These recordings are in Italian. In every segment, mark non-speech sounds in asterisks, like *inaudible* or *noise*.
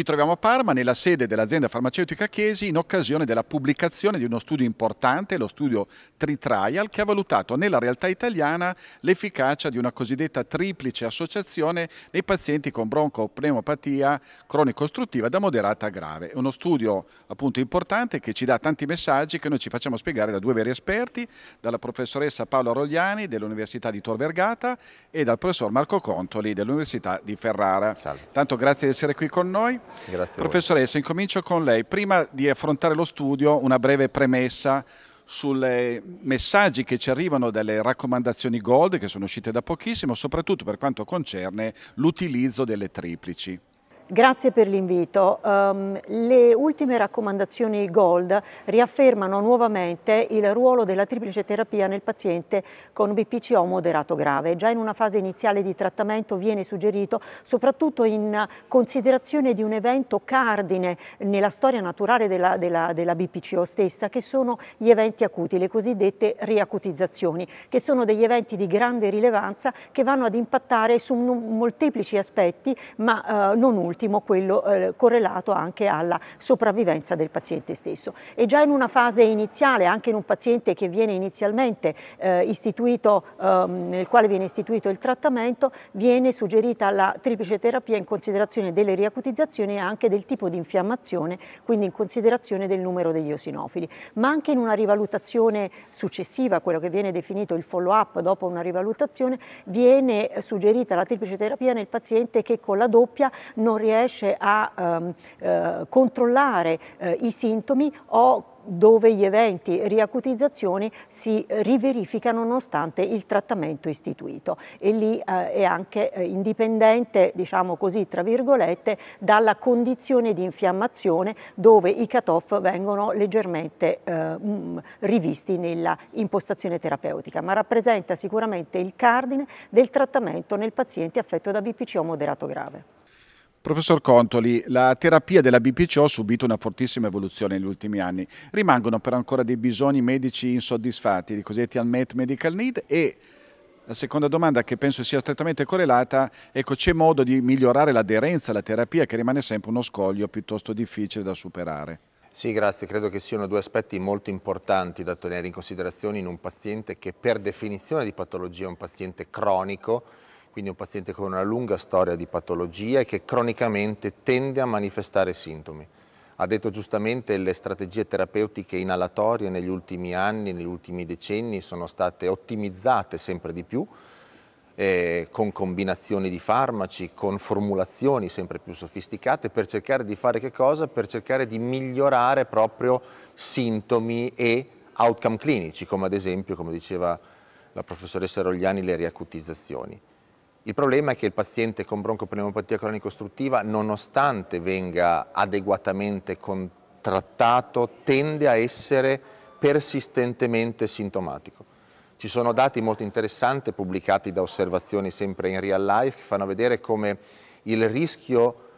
Ci troviamo a Parma nella sede dell'azienda farmaceutica Chiesi in occasione della pubblicazione di uno studio importante, lo studio Tritrial, che ha valutato nella realtà italiana l'efficacia di una cosiddetta triplice associazione nei pazienti con broncopneumopatia cronico-ostruttiva da moderata a grave. È uno studio appunto importante che ci dà tanti messaggi che noi ci facciamo spiegare da due veri esperti, dalla professoressa Paola Rogliani dell'Università di Tor Vergata e dal professor Marco Contoli dell'Università di Ferrara. Salve. Tanto grazie di essere qui con noi. Grazie. Professoressa, incomincio con lei. Prima di affrontare lo studio, una breve premessa sui messaggi che ci arrivano dalle raccomandazioni Gold che sono uscite da pochissimo, soprattutto per quanto concerne l'utilizzo delle triplici. Grazie per l'invito. Um, le ultime raccomandazioni Gold riaffermano nuovamente il ruolo della triplice terapia nel paziente con BPCO moderato grave. Già in una fase iniziale di trattamento viene suggerito, soprattutto in considerazione di un evento cardine nella storia naturale della, della, della BPCO stessa, che sono gli eventi acuti, le cosiddette riacutizzazioni, che sono degli eventi di grande rilevanza che vanno ad impattare su molteplici aspetti, ma uh, non ultimi ultimo quello eh, correlato anche alla sopravvivenza del paziente stesso. E già in una fase iniziale, anche in un paziente che viene inizialmente eh, istituito, ehm, nel quale viene istituito il trattamento, viene suggerita la triplice terapia in considerazione delle riacutizzazioni e anche del tipo di infiammazione, quindi in considerazione del numero degli osinofili. Ma anche in una rivalutazione successiva, quello che viene definito il follow-up dopo una rivalutazione, viene suggerita la triplice terapia nel paziente che con la doppia non riesce riesce a ehm, eh, controllare eh, i sintomi o dove gli eventi riacutizzazioni si riverificano nonostante il trattamento istituito e lì eh, è anche eh, indipendente, diciamo così, tra virgolette, dalla condizione di infiammazione dove i cut-off vengono leggermente eh, mm, rivisti nella impostazione terapeutica, ma rappresenta sicuramente il cardine del trattamento nel paziente affetto da BPCO moderato grave. Professor Contoli, la terapia della BPCO ha subito una fortissima evoluzione negli ultimi anni. Rimangono però ancora dei bisogni medici insoddisfatti, i cosiddetti unmet medical need e la seconda domanda che penso sia strettamente correlata, ecco c'è modo di migliorare l'aderenza alla terapia che rimane sempre uno scoglio piuttosto difficile da superare? Sì, grazie. Credo che siano due aspetti molto importanti da tenere in considerazione in un paziente che per definizione di patologia è un paziente cronico quindi un paziente con una lunga storia di patologie che cronicamente tende a manifestare sintomi. Ha detto giustamente che le strategie terapeutiche inalatorie negli ultimi anni, negli ultimi decenni sono state ottimizzate sempre di più eh, con combinazioni di farmaci, con formulazioni sempre più sofisticate per cercare di fare che cosa? Per cercare di migliorare proprio sintomi e outcome clinici, come ad esempio, come diceva la professoressa Rogliani, le riacutizzazioni. Il problema è che il paziente con broncopneumopatia cronico-ostruttiva, nonostante venga adeguatamente trattato, tende a essere persistentemente sintomatico. Ci sono dati molto interessanti pubblicati da osservazioni sempre in real life che fanno vedere come il rischio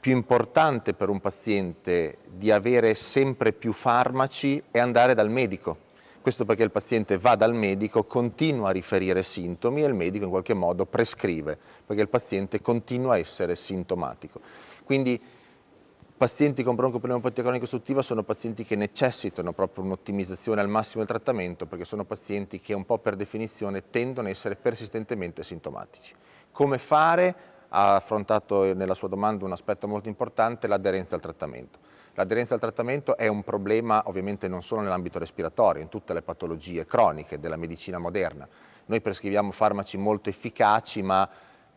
più importante per un paziente di avere sempre più farmaci è andare dal medico questo perché il paziente va dal medico, continua a riferire sintomi e il medico in qualche modo prescrive, perché il paziente continua a essere sintomatico. Quindi pazienti con broncopneumopatia cronica ostruttiva sono pazienti che necessitano proprio un'ottimizzazione al massimo del trattamento perché sono pazienti che un po' per definizione tendono a essere persistentemente sintomatici. Come fare? Ha affrontato nella sua domanda un aspetto molto importante, l'aderenza al trattamento. L'aderenza al trattamento è un problema ovviamente non solo nell'ambito respiratorio, in tutte le patologie croniche della medicina moderna. Noi prescriviamo farmaci molto efficaci ma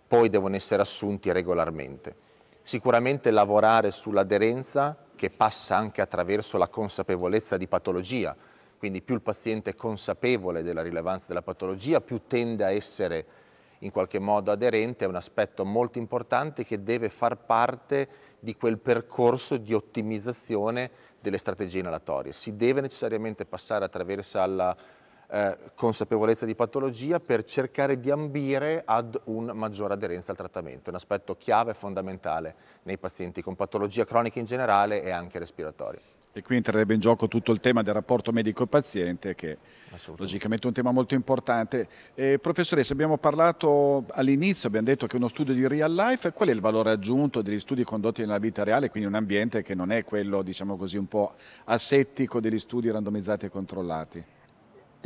poi devono essere assunti regolarmente. Sicuramente lavorare sull'aderenza che passa anche attraverso la consapevolezza di patologia, quindi più il paziente è consapevole della rilevanza della patologia, più tende a essere in qualche modo aderente, è un aspetto molto importante che deve far parte di quel percorso di ottimizzazione delle strategie inalatorie. Si deve necessariamente passare attraverso la eh, consapevolezza di patologia per cercare di ambire ad una maggiore aderenza al trattamento, un aspetto chiave e fondamentale nei pazienti con patologia cronica in generale e anche respiratoria. E qui entrerebbe in gioco tutto il tema del rapporto medico-paziente che logicamente è un tema molto importante. Eh, professoressa, abbiamo parlato all'inizio, abbiamo detto che è uno studio di real life, qual è il valore aggiunto degli studi condotti nella vita reale, quindi un ambiente che non è quello, diciamo così, un po' asettico degli studi randomizzati e controllati?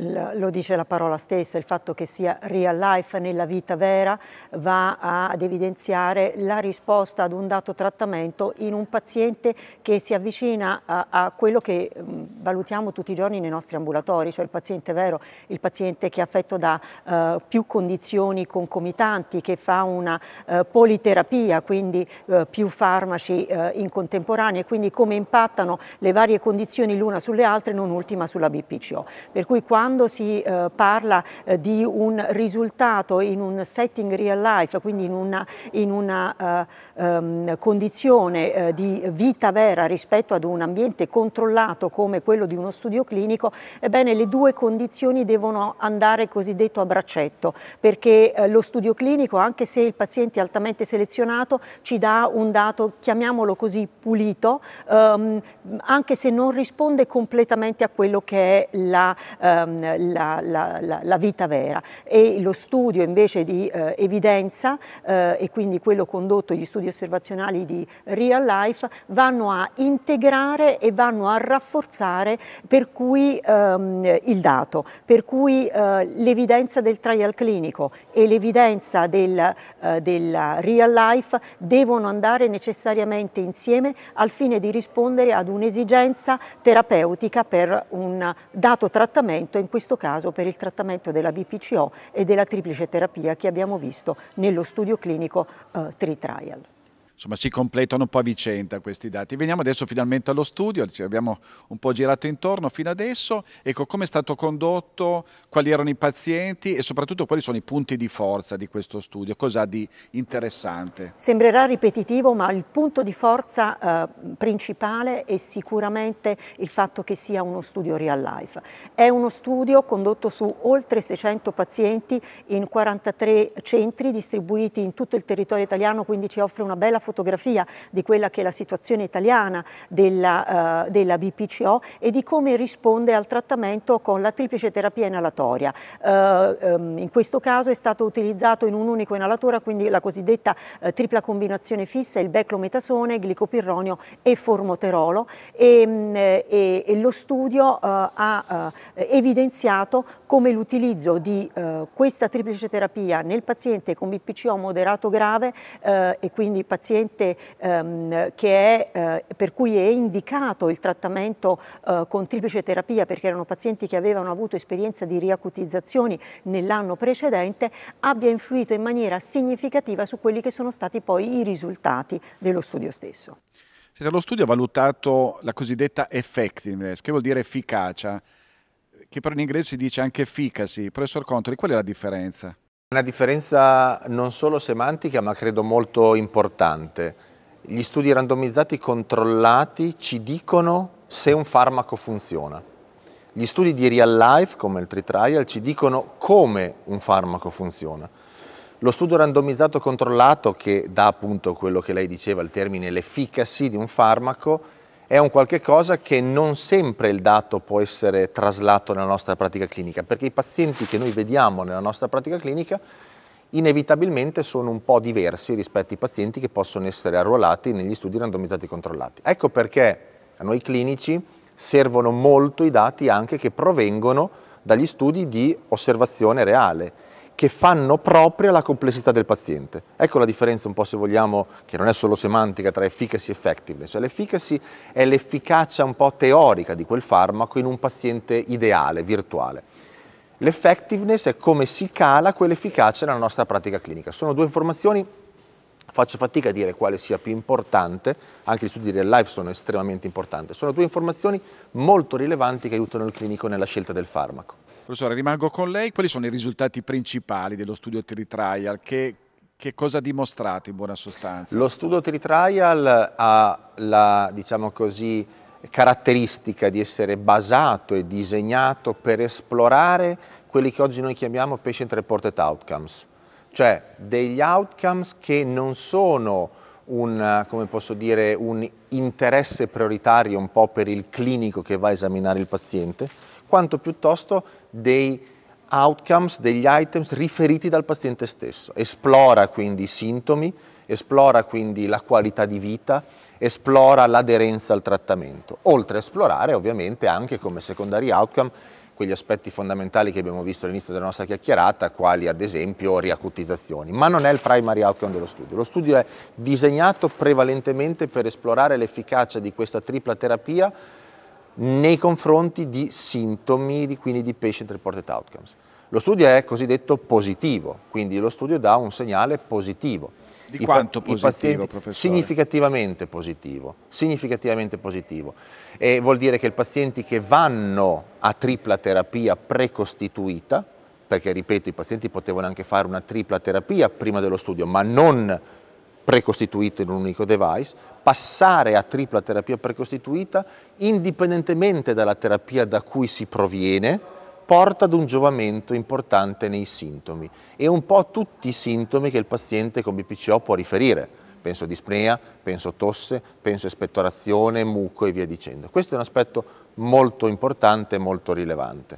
lo dice la parola stessa, il fatto che sia real life nella vita vera va ad evidenziare la risposta ad un dato trattamento in un paziente che si avvicina a, a quello che valutiamo tutti i giorni nei nostri ambulatori, cioè il paziente vero, il paziente che è affetto da uh, più condizioni concomitanti, che fa una uh, politerapia, quindi uh, più farmaci in contemporanea e quindi come impattano le varie condizioni l'una sulle altre, non ultima sulla BPCO. Per cui quando quando si eh, parla eh, di un risultato in un setting real life, quindi in una, in una eh, um, condizione eh, di vita vera rispetto ad un ambiente controllato come quello di uno studio clinico, ebbene le due condizioni devono andare cosiddetto a braccetto, perché eh, lo studio clinico, anche se il paziente è altamente selezionato, ci dà un dato, chiamiamolo così, pulito, ehm, anche se non risponde completamente a quello che è la... Ehm, Ehm, la, la, la, vita vera e lo studio invece di eh, evidenza eh, e quindi quello condotto, gli studi osservazionali di real life, vanno a integrare e vanno a rafforzare per cui ehm, il dato, per cui eh, l'evidenza del trial clinico e l'evidenza del, eh, della real life devono andare necessariamente insieme al fine di rispondere ad un'esigenza terapeutica per un dato trattamento in questo caso per il trattamento della BPCO e della triplice terapia che abbiamo visto nello studio clinico eh, Tri Trial insomma, si completano un po' a vicenda questi dati. Veniamo adesso finalmente allo studio, ci abbiamo un po' girato intorno fino adesso, ecco come è stato condotto, quali erano i pazienti e soprattutto quali sono i punti di forza di questo studio, cosa di interessante? Sembrerà ripetitivo ma il punto di forza eh, principale è sicuramente il fatto che sia uno studio real life. È uno studio condotto su oltre 600 pazienti in 43 centri distribuiti in tutto il territorio italiano, quindi ci offre una bella fotografia di quella che è la situazione italiana della, eh, della BPCO e di come risponde al trattamento con la triplice terapia inalatoria. Eh, ehm, in questo caso è stato utilizzato in un unico inalatore, quindi la cosiddetta eh, tripla combinazione fissa, il beclometasone, glicopirronio e formoterolo e, ehm, mh, eh, e, e lo studio eh, ha eh, evidenziato come l'utilizzo di questa triplice terapia nel paziente con BPCO moderato grave e quindi paziente paziente ehm, è, eh, per cui è indicato il trattamento eh, con triplice terapia perché erano pazienti che avevano avuto esperienza di riacutizzazioni nell'anno precedente, abbia influito in maniera significativa su quelli che sono stati poi i risultati dello studio stesso. lo studio ha valutato la cosiddetta effectiveness, che vuol dire efficacia, che per inglese si dice anche efficacy. Professor Contoli, qual è la differenza? Una differenza non solo semantica ma credo molto importante. Gli studi randomizzati controllati ci dicono se un farmaco funziona. Gli studi di real life, come il tri-trial ci dicono come un farmaco funziona. Lo studio randomizzato controllato, che dà appunto quello che lei diceva, il termine l'efficacy di un farmaco, è un qualche cosa che non sempre il dato può essere traslato nella nostra pratica clinica, perché i pazienti che noi vediamo nella nostra pratica clinica inevitabilmente sono un po' diversi rispetto ai pazienti che possono essere arruolati negli studi randomizzati controllati. Ecco perché a noi clinici servono molto i dati anche che provengono dagli studi di osservazione reale che fanno propria la complessità del paziente. Ecco la differenza un po' se vogliamo, che non è solo semantica, tra efficacy e effectiveness. Cioè l'efficacy è l'efficacia un po' teorica di quel farmaco in un paziente ideale, virtuale. L'effectiveness è come si cala quell'efficacia nella nostra pratica clinica. Sono due informazioni faccio fatica a dire quale sia più importante, anche gli studi di real life sono estremamente importanti, sono due informazioni molto rilevanti che aiutano il clinico nella scelta del farmaco. Professore, rimango con lei. Quali sono i risultati principali dello studio Tritrial? Che, che cosa ha dimostrato in buona sostanza? Lo studio Tritrial ha la, diciamo così, caratteristica di essere basato e disegnato per esplorare quelli che oggi noi chiamiamo patient reported outcomes, cioè degli outcomes che non sono un, dire, un, interesse prioritario un po' per il clinico che va a esaminare il paziente, quanto piuttosto dei outcomes, degli items riferiti dal paziente stesso. Esplora quindi i sintomi, esplora quindi la qualità di vita, esplora l'aderenza al trattamento, oltre a esplorare ovviamente anche come secondary outcome quegli aspetti fondamentali che abbiamo visto all'inizio della nostra chiacchierata, quali ad esempio riacutizzazioni, ma non è il primary outcome dello studio. Lo studio è disegnato prevalentemente per esplorare l'efficacia di questa tripla terapia nei confronti di sintomi, di, quindi di patient reported outcomes. Lo studio è cosiddetto positivo, quindi lo studio dà un segnale positivo. Di quanto I, positivo, pazienti, professore? Significativamente positivo, significativamente positivo. E vuol dire che i pazienti che vanno a tripla terapia precostituita, perché ripeto i pazienti potevano anche fare una tripla terapia prima dello studio, ma non precostituite in un unico device, passare a tripla terapia precostituita indipendentemente dalla terapia da cui si proviene porta ad un giovamento importante nei sintomi e un po' tutti i sintomi che il paziente con BPCO può riferire. Penso a dispnea, penso tosse, penso espettorazione, muco e via dicendo. Questo è un aspetto molto importante e molto rilevante.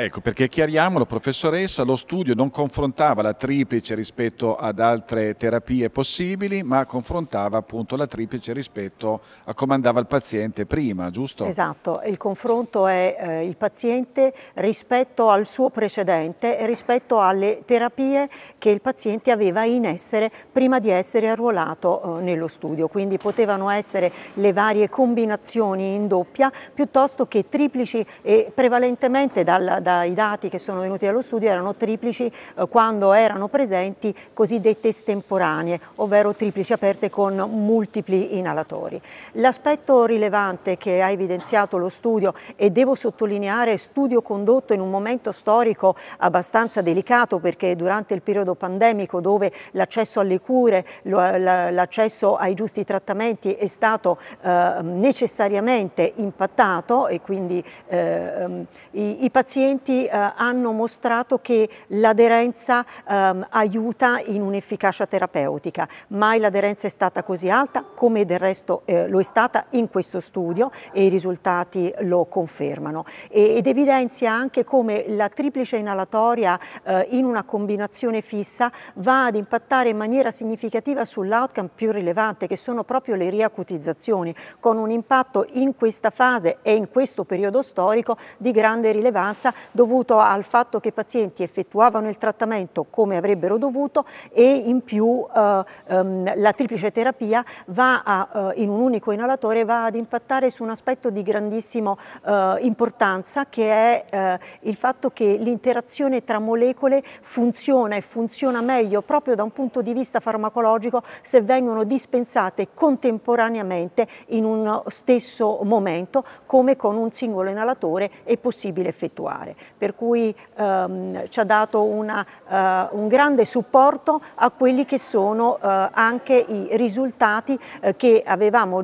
Ecco, perché chiariamolo, professoressa, lo studio non confrontava la triplice rispetto ad altre terapie possibili, ma confrontava appunto la triplice rispetto a come andava il paziente prima, giusto? Esatto, il confronto è eh, il paziente rispetto al suo precedente e rispetto alle terapie che il paziente aveva in essere prima di essere arruolato eh, nello studio, quindi potevano essere le varie combinazioni in doppia piuttosto che triplici e prevalentemente dal dai dati che sono venuti dallo studio erano triplici eh, quando erano presenti cosiddette estemporanee, ovvero triplici aperte con multipli inalatori. L'aspetto rilevante che ha evidenziato lo studio e devo sottolineare studio condotto in un momento storico abbastanza delicato perché durante il periodo pandemico dove l'accesso alle cure, l'accesso ai giusti trattamenti è stato eh, necessariamente impattato e quindi eh, ehm, i pazienti studenti eh, hanno mostrato che l'aderenza ehm, aiuta in un'efficacia terapeutica. Mai l'aderenza è stata così alta, come del resto eh, lo è stata in questo studio e i risultati lo confermano. E, ed evidenzia anche come la triplice inalatoria eh, in una combinazione fissa va ad impattare in maniera significativa sull'outcome più rilevante, che sono proprio le riacutizzazioni, con un impatto in questa fase e in questo periodo storico di grande rilevanza dovuto al fatto che i pazienti effettuavano il trattamento come avrebbero dovuto e in più eh, ehm, la triplice terapia va a, eh, in un unico inalatore va ad impattare su un aspetto di grandissima eh, importanza che è eh, il fatto che l'interazione tra molecole funziona e funziona meglio proprio da un punto di vista farmacologico se vengono dispensate contemporaneamente in un stesso momento come con un singolo inalatore è possibile effettuare fare, per cui ehm, ci ha dato una, eh, un grande supporto a quelli che sono eh, anche i risultati eh,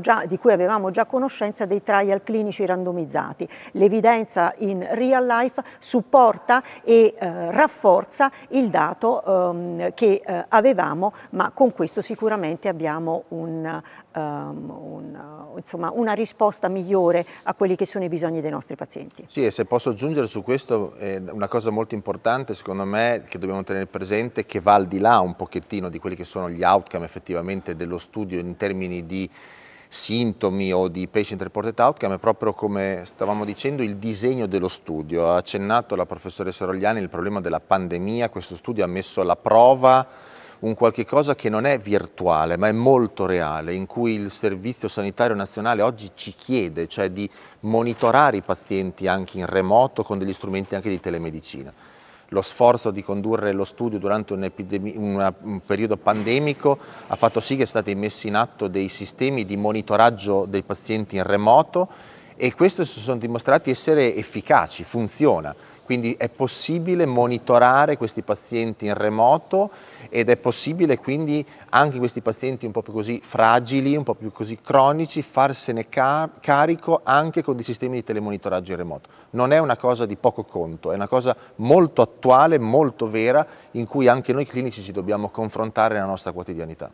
già, di cui avevamo già conoscenza dei trial clinici randomizzati. L'evidenza in real life supporta e eh, rafforza il dato ehm, che eh, avevamo, ma con questo sicuramente abbiamo un, um, un, insomma, una risposta migliore a quelli che sono i bisogni dei nostri pazienti. Sì, e se posso aggiungere su questo questo è una cosa molto importante secondo me che dobbiamo tenere presente che va al di là un pochettino di quelli che sono gli outcome effettivamente dello studio in termini di sintomi o di patient reported outcome è proprio come stavamo dicendo il disegno dello studio. Ha accennato la professoressa Rogliani il problema della pandemia, questo studio ha messo alla prova un qualche cosa che non è virtuale ma è molto reale, in cui il Servizio Sanitario Nazionale oggi ci chiede, cioè di monitorare i pazienti anche in remoto con degli strumenti anche di telemedicina. Lo sforzo di condurre lo studio durante un, un periodo pandemico ha fatto sì che siano stati messi in atto dei sistemi di monitoraggio dei pazienti in remoto e questi si sono dimostrati essere efficaci, funziona. Quindi è possibile monitorare questi pazienti in remoto ed è possibile quindi anche questi pazienti un po' più così fragili, un po' più così cronici, farsene car carico anche con dei sistemi di telemonitoraggio remoto. Non è una cosa di poco conto, è una cosa molto attuale, molto vera, in cui anche noi clinici ci dobbiamo confrontare nella nostra quotidianità.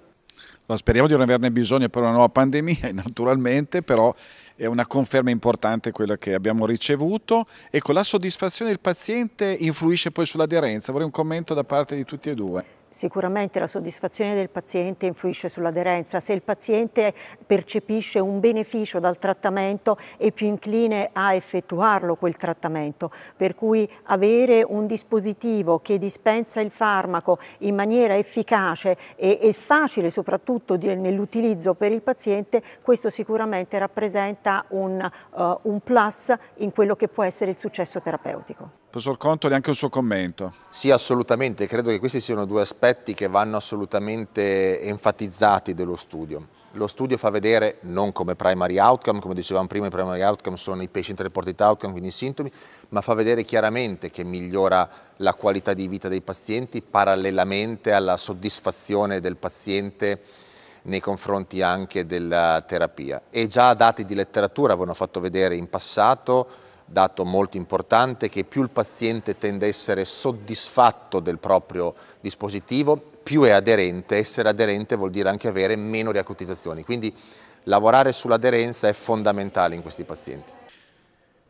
speriamo di non averne bisogno per una nuova pandemia, *laughs* naturalmente, però è una conferma importante quella che abbiamo ricevuto e la soddisfazione del paziente influisce poi sull'aderenza. Vorrei un commento da parte di tutti e due. Sicuramente la soddisfazione del paziente influisce sull'aderenza. Se il paziente percepisce un beneficio dal trattamento è più incline a effettuarlo quel trattamento, per cui avere un dispositivo che dispensa il farmaco in maniera efficace e, e facile soprattutto nell'utilizzo per il paziente, questo sicuramente rappresenta un, uh, un plus in quello che può essere il successo terapeutico. Professor Contoli, anche un suo commento. Sì, assolutamente, credo che questi siano due aspetti che vanno assolutamente enfatizzati dello studio. Lo studio fa vedere, non come primary outcome, come dicevamo prima, i primary outcome sono i patient reported outcome, quindi i sintomi, ma fa vedere chiaramente che migliora la qualità di vita dei pazienti parallelamente alla soddisfazione del paziente nei confronti anche della terapia. E già dati di letteratura avevano fatto vedere in passato dato molto importante, che più il paziente tende a essere soddisfatto del proprio dispositivo, più è aderente. Essere aderente vuol dire anche avere meno riacutizzazioni. Quindi lavorare sull'aderenza è fondamentale in questi pazienti.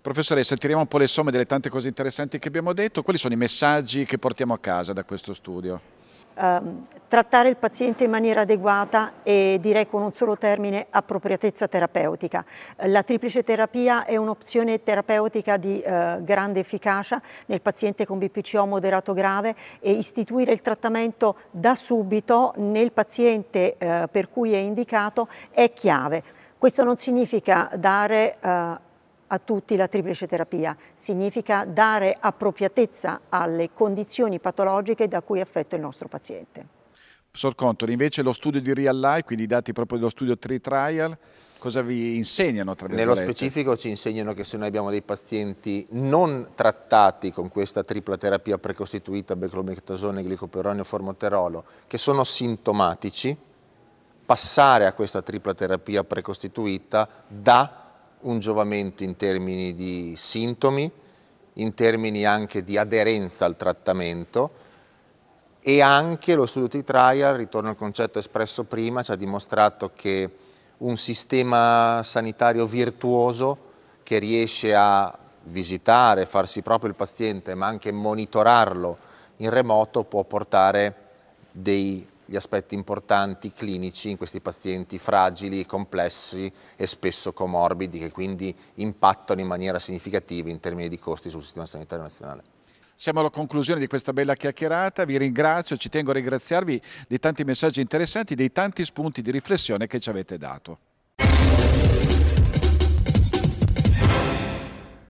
Professoressa, tiriamo un po' le somme delle tante cose interessanti che abbiamo detto. Quali sono i messaggi che portiamo a casa da questo studio? ehm, trattare il paziente in maniera adeguata e direi con un solo termine appropriatezza terapeutica. Eh, la triplice terapia è un'opzione terapeutica di eh, grande efficacia nel paziente con BPCO moderato grave e istituire il trattamento da subito nel paziente eh, per cui è indicato è chiave. Questo non significa dare eh, a tutti la triplice terapia, significa dare appropriatezza alle condizioni patologiche da cui è affetto il nostro paziente. Sor Contori, invece lo studio di Real Life, quindi i dati proprio dello studio tri Trial, cosa vi insegnano? Nello specifico ci insegnano che se noi abbiamo dei pazienti non trattati con questa tripla terapia precostituita, beclomectasone, glicoperonio, formoterolo, che sono sintomatici, passare a questa tripla terapia precostituita dà un giovamento in termini di sintomi, in termini anche di aderenza al trattamento e anche lo studio di trial ritorno al concetto espresso prima, ci ha dimostrato che un sistema sanitario virtuoso che riesce a visitare, farsi proprio il paziente, ma anche monitorarlo in remoto può portare dei gli aspetti importanti clinici in questi pazienti fragili, complessi e spesso comorbidi che quindi impattano in maniera significativa in termini di costi sul sistema sanitario nazionale. Siamo alla conclusione di questa bella chiacchierata, vi ringrazio, ci tengo a ringraziarvi dei tanti messaggi interessanti, dei tanti spunti di riflessione che ci avete dato.